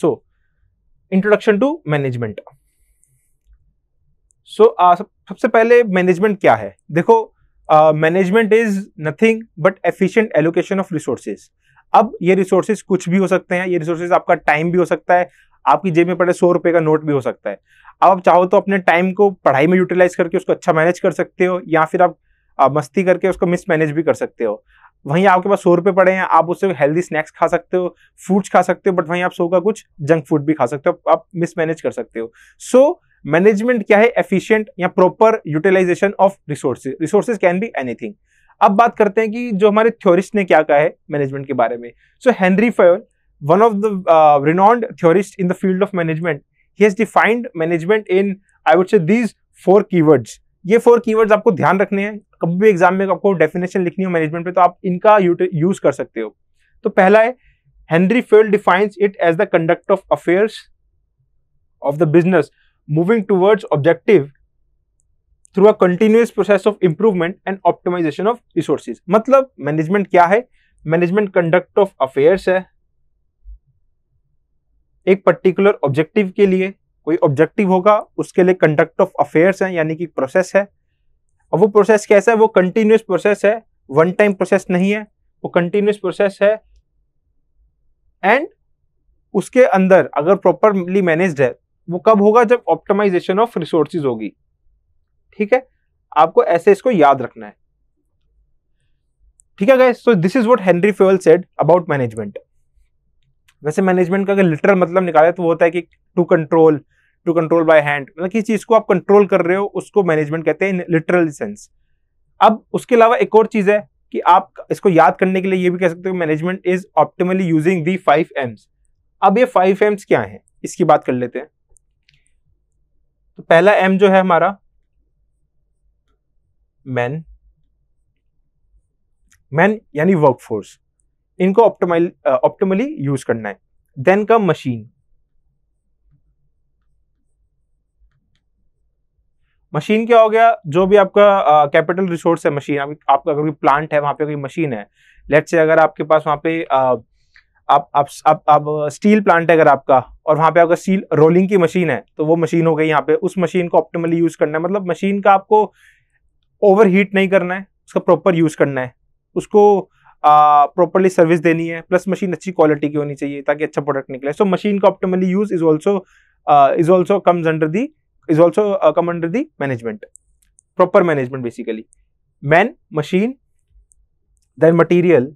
So introduction to management so सबसे पहले management क्या है देखो management is nothing but efficient allocation of resources अब ये रिसोर्सेज कुछ भी हो सकते हैं ये रिसोर्सेज आपका टाइम भी हो सकता है आपकी जेब में पड़े सौ रुपए का नोट भी हो सकता है अब आप चाहो तो अपने टाइम को पढ़ाई में यूटिलाइज करके उसको अच्छा मैनेज कर सकते हो या फिर आप मस्ती करके उसको मिसमैनेज भी कर सकते हो वहीं आपके पास सौ रुपए पड़े हैं आप उससे हेल्दी स्नैक्स खा सकते हो फ्रूट्स खा सकते हो बट वहीं आप सौ का कुछ जंक फूड भी खा सकते हो आप मिसमैनेज कर सकते हो सो मैनेजमेंट क्या है एफिशिएंट या proper utilisation of resources resources can be anything अब बात करते हैं कि जो हमारे थ्योरिस्ट ने क्या कहा है मैनेजमेंट के बारे में so Henri Fayol one of the renowned theorist in the field of management he has defined management in I would say these four keywords ये फोर कीवर्ड्स आपको ध्यान रखने हैं कभी भी एग्जाम में आपको डेफिनेशन लिखनी हो मैनेजमेंट पे तो आप इनका यूज कर सकते हो तो पहला है Henri Fayol defines it as the conduct of affairs of the business moving towards objective through a continuous process of improvement and optimisation of resources मतलब मैनेजमेंट क्या है मैनेजमेंट कंडक्ट ऑफ अफेयर्स है एक पर्टिकुलर ऑब्जेक्टिव के लिए कोई objective होगा उसके लिए कंडक्ट ऑफ अफेयर्स है यानी कि प्रोसेस है और वो प्रोसेस कैसा है वो कंटिन्यूस प्रोसेस है वन टाइम प्रोसेस नहीं है वो कंटिन्यूस प्रोसेस है एंड उसके अंदर अगर प्रॉपरली मैनेज्ड है वो कब होगा जब ऑप्टिमाइजेशन ऑफ रिसोर्सिस होगी ठीक है आपको ऐसे इसको याद रखना है ठीक है guys so this is what Henri Fayol said about management वैसे मैनेजमेंट का अगर लिटरल मतलब निकाले तो वो होता है कि to control to control by hand मतलब किस चीज़ को आप कंट्रोल कर रहे हो उसको मैनेजमेंट कहते हैं लिटरल सेंस अब उसके अलावा एक और चीज़ है कि आप इसको याद करने के लिए ये भी कह सकते हो management is optimally using the five Ms अब ये फाइव एम्स क्या हैं इसकी बात कर लेते हैं तो पहला एम जो है हमारा मैन मैन यानी वर्कफोर्स इनको ऑप्टोमल ऑप्टोमली यूज करना है देन कम मशीन मशीन क्या हो गया जो भी आपका कैपिटल uh, रिसोर्स है मशीन आपका अगर कोई प्लांट है वहां पे कोई मशीन है लेट से अगर आपके पास वहां पे uh, आप आप स्टील प्लांट uh, है अगर आपका और वहां पे आपका स्टील रोलिंग की मशीन है तो वो मशीन हो गई यहाँ पे उस मशीन को ऑप्टिमली यूज़ करना है मतलब मशीन का आपको ओवर नहीं करना है उसका प्रॉपर यूज़ करना है उसको uh, प्रॉपरली सर्विस देनी है प्लस मशीन अच्छी क्वालिटी की होनी चाहिए ताकि अच्छा प्रोडक्ट निकले सो मशीन का optimally use is also is also comes under the is also come under the management proper management basically man machine then material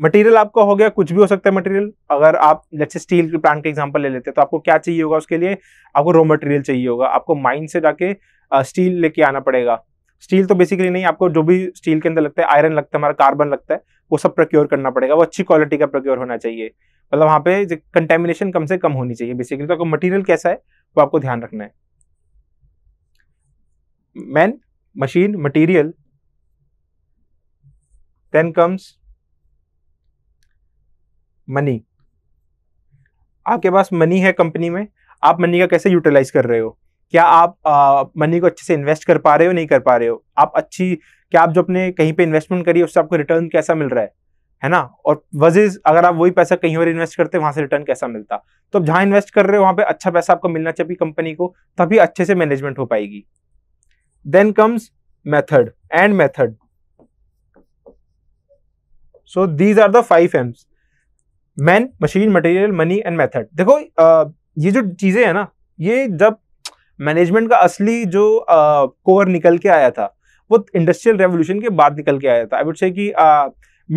material आपका हो गया कुछ भी हो सकता है मटेरियल अगर आप जैसे स्टील के प्लांट का एग्जांपल ले लेते हैं तो आपको क्या चाहिए होगा उसके लिए आपको रॉ मटेरियल चाहिए होगा आपको माइन से जाके स्टील लेके आना पड़ेगा स्टील तो बेसिकली नहीं आपको जो भी स्टील के अंदर लगता है आयरन लगता है हमारा कार्बन लगता है वो सब प्रोक्योर करना पड़ेगा वो अच्छी क्वालिटी का प्रोक्योर होना चाहिए मतलब वहाँ पे कंटेमिनेशन कम से कम होनी चाहिए बेसिकली तो आपको मटेरियल कैसा है वो आपको ध्यान रखना है man machine material then comes money आपके पास मनी है कंपनी में आप मनी का कैसे यूटिलाइज कर रहे हो क्या आप मनी को अच्छे से इन्वेस्ट कर पा रहे हो नहीं कर पा रहे हो आप अच्छी क्या आप जो अपने कहीं पे इन्वेस्टमेंट करिए उससे आपको रिटर्न कैसा मिल रहा है है ना और वजीज अगर आप वही पैसा कहीं और इन्वेस्ट करते वहां से रिटर्न कैसा मिलता तो आप जहां इन्वेस्ट कर रहे हो वहां पे अच्छा पैसा आपको मिलना चाहिए कंपनी को तभी अच्छे से मैनेजमेंट हो पाएगी then comes method and method so these are the five Ms man machine material money and method देखो आ, ये जो चीजें हैं ना ये जब मैनेजमेंट का असली जो कोर uh, निकल के आया था वो इंडस्ट्रियल रेवोल्यूशन के बाद निकल के आया था आई वुड से कि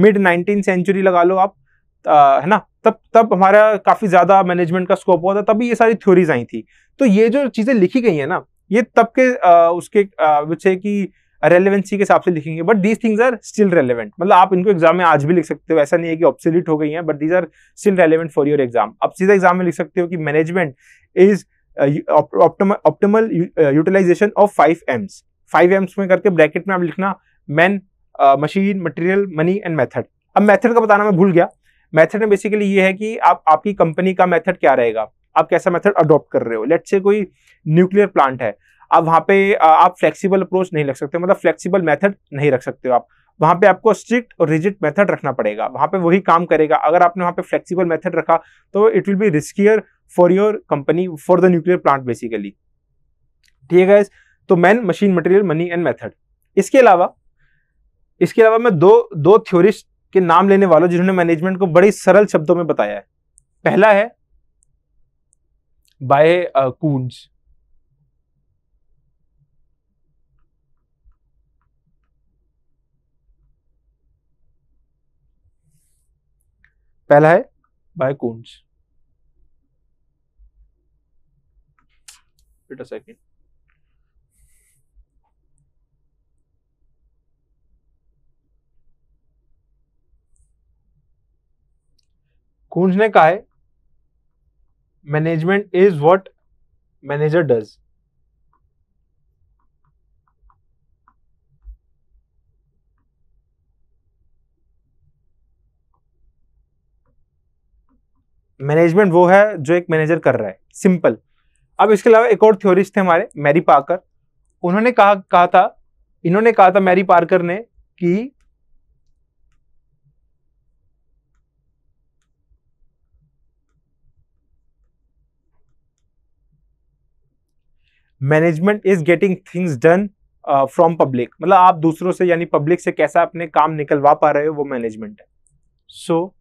मिड नाइनटीन सेंचुरी लगा लो आप uh, है ना तब तब हमारा काफ़ी ज़्यादा मैनेजमेंट का स्कोप हुआ था तभी ये सारी थ्योरीज आई थी तो ये जो चीज़ें लिखी गई है ना ये तब के uh, उसके वुड से कि के हिसाब से लिखेंगे but these things are still relevant मतलब आप इनको एग्जाम में आज भी लिख सकते हो ऐसा नहीं है कि ऑप्सिलिट हो गई है but these are still relevant for your exam आप सीधा एग्जाम में लिख सकते हो कि management is optimal utilisation of five Ms five Ms में करके ब्रैकेट में आप लिखना man machine material money and method अब मेथड का बताना मैं भूल गया मेथड में बेसिकली ये है कि आप आपकी कंपनी का मेथड क्या रहेगा आप कैसा मेथड अडॉप्ट कर रहे हो लेट से कोई न्यूक्लियर प्लांट है अब वहाँ पे आप फ्लेक्सिबल अप्रोच नहीं रख सकते मतलब फ्लेक्सिबल मेथड नहीं रख सकते हो आप वहाँ पे आपको स्ट्रिक्ट और रिजिड मेथड रखना पड़ेगा वहाँ पे वही काम करेगा अगर आपने वहाँ पे फ्लेक्सिबल मेथड रखा तो it will be riskier for your company for the nuclear plant basically ठीक है तो man machine material money and method इसके अलावा इसके अलावा मैं दो दो थ्योरिस्ट के नाम लेने वालों जिन्होंने मैनेजमेंट को बड़े सरल शब्दों में बताया है पहला है बाय कूंज uh, पहला है by Koontz wait a second Koontz ने कहा है management is what manager does management वो है जो एक मैनेजर कर रहा है सिंपल अब इसके अलावा एक और थ्योरिस्ट थे हमारे मैरी पार्कर उन्होंने कहा कहा था इन्होंने कहा था मैरी पार्कर ने कि management is getting things done from public मतलब आप दूसरों से यानी पब्लिक से कैसा अपने काम निकलवा पा रहे हो वो मैनेजमेंट है so so,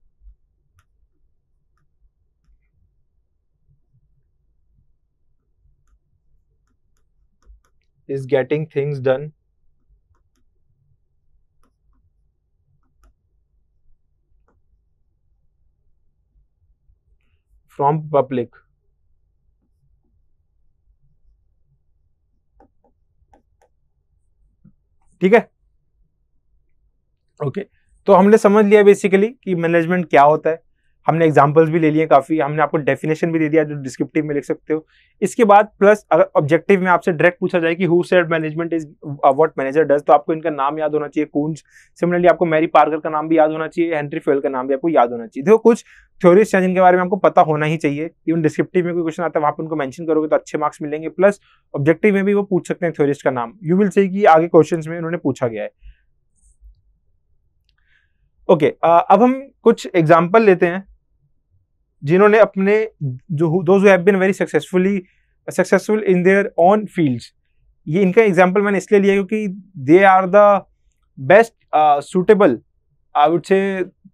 is getting things done. from public. ठीक है ओके okay. तो हमने समझ लिया बेसिकली कि मैनेजमेंट क्या होता है हमने एग्जाम्पल्स भी ले लिए काफ़ी हमने आपको डेफिनेशन भी दे दिया जो डिस्क्रिप्टिव में लिख सकते हो इसके बाद प्लस अगर ऑब्जेक्टिव में आपसे डायरेक्ट पूछा जाए कि who said management is what manager does तो आपको इनका नाम याद होना चाहिए कूंज सिमिलरली आपको मैरी पार्कर का नाम भी याद होना चाहिए हेनरी फेल का नाम भी आपको याद होना चाहिए देखो कुछ थ्योरीज हैं जिनके बारे में आपको पता होना ही चाहिए इवन डिस्क्रिप्टिव में कोई क्वेश्चन आता है वहाँ पर उनको मैंशन करोगे तो अच्छे मार्क्स मिलेंगे प्लस ऑब्जेक्टिव में भी वो पूछ सकते हैं थ्योरिस्ट का नाम यू विल से कि आगे क्वेश्चन में उन्होंने पूछा गया है ओके okay, अब हम कुछ एग्जाम्पल लेते हैं जिन्होंने अपने जो those have been very successfully successful in their own fields ये इनका एग्जाम्पल मैंने इसलिए लिया क्योंकि they are the best suitable I would say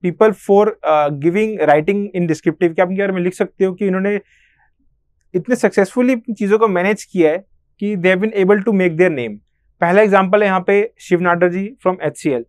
people for giving writing in descriptive क्या आपके बारे में लिख सकते हो कि इन्होंने इतने सक्सेसफुली चीज़ों को मैनेज किया है कि they have been able to make their name पहला एग्जाम्पल है यहाँ पे Shiv Nadar ji from H C L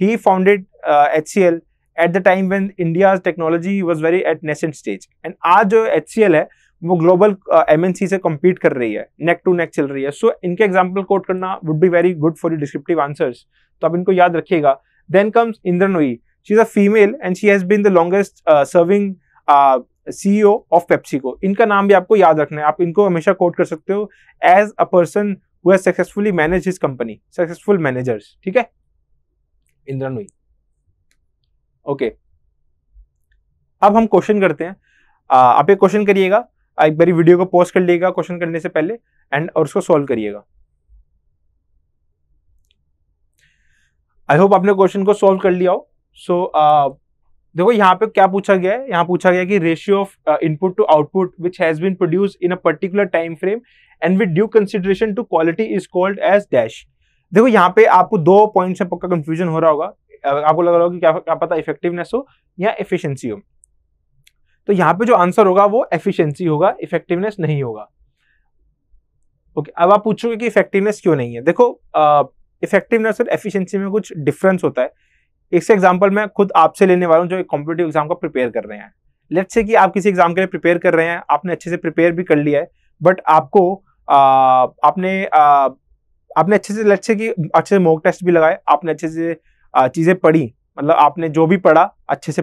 he founded H C L at the time when India technology was very at nascent stage and आज जो H C L है वो global M N C से compete कर रही है नेक टू नेक चल रही है सो so, इनके एग्जाम्पल कोट करना would be very good for you descriptive answers तो आप इनको याद रखिएगा then comes Indra Nooyi she is a female and she has been the longest serving C O of PepsiCo इनका नाम भी आपको याद रखना है आप इनको हमेशा कोट कर सकते हो as a person who has successfully manage his company successful managers ठीक है इंद्रनोई ओके अब हम क्वेश्चन करते हैं आप एक क्वेश्चन करिएगा एक बारी वीडियो को पॉज कर लीजिएगा क्वेश्चन करने से पहले एंड और उसको सॉल्व करिएगा आई होप आपने क्वेश्चन को सॉल्व कर लिया हो सो so, देखो यहाँ पे क्या पूछा गया है यहाँ पूछा गया कि ratio of input to output which has been produce in a particular time frame and with due consideration to quality is called as dash देखो यहाँ पे आपको दो पॉइंट में पक्का कंफ्यूजन हो रहा होगा आपको लग रहा हो कि क्या क्या पता इफेक्टिवनेस हो या एफिशिएंसी हो तो यहाँ पे जो आंसर होगा वो एफिशिएंसी होगा इफेक्टिवनेस नहीं होगा ओके okay, अब आप पूछोगे कि इफेक्टिवनेस क्यों नहीं है देखो इफेक्टिवनेस और एफिशिएंसी में कुछ डिफरेंस होता है इससे एग्जाम्पल मैं खुद आपसे लेने वाला हूँ जो कॉम्पिटेटिव एग्जाम का प्रिपेयर कर रहे हैं लेट से कि आप किसी एग्जाम के लिए प्रिपेयर कर रहे हैं आपने अच्छे से प्रिपेयर भी कर लिया है बट आपको आपने आपने अच्छे से लेट से कि अच्छे से मॉक टेस्ट भी लगाए आपने अच्छे से चीज़ें पढ़ी मतलब आपने जो भी पढ़ा अच्छे से